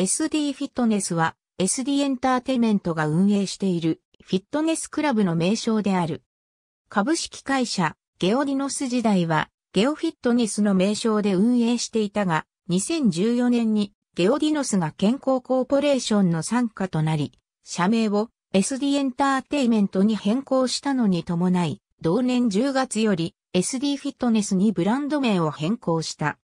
SD フィットネスは SD エンターテイメントが運営しているフィットネスクラブの名称である。株式会社ゲオディノス時代はゲオフィットネスの名称で運営していたが2014年にゲオディノスが健康コーポレーションの参加となり、社名を SD エンターテイメントに変更したのに伴い、同年10月より SD フィットネスにブランド名を変更した。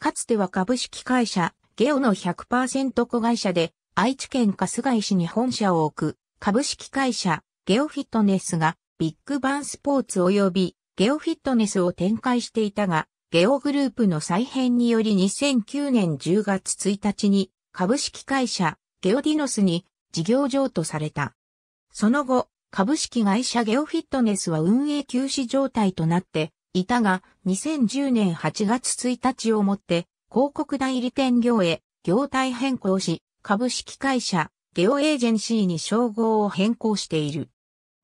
かつては株式会社ゲオの100%子会社で、愛知県春日井市に本社を置く、株式会社、ゲオフィットネスが、ビッグバンスポーツ及び、ゲオフィットネスを展開していたが、ゲオグループの再編により2009年10月1日に、株式会社、ゲオディノスに、事業譲渡された。その後、株式会社ゲオフィットネスは運営休止状態となっていたが、2010年8月1日をもって、広告代理店業へ業態変更し、株式会社、ゲオエージェンシーに称号を変更している。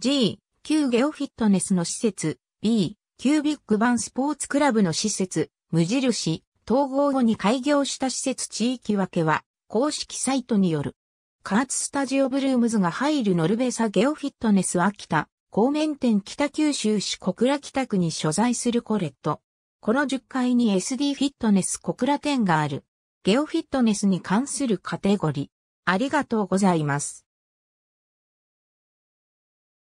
G、旧ゲオフィットネスの施設、B、旧ビッグバンスポーツクラブの施設、無印、統合後に開業した施設地域分けは、公式サイトによる。加圧スタジオブルームズが入るノルベサゲオフィットネス秋田、公面店北九州市小倉北区に所在するコレット。この10階に SD フィットネス小倉店がある。ゲオフィットネスに関するカテゴリー。ありがとうございます。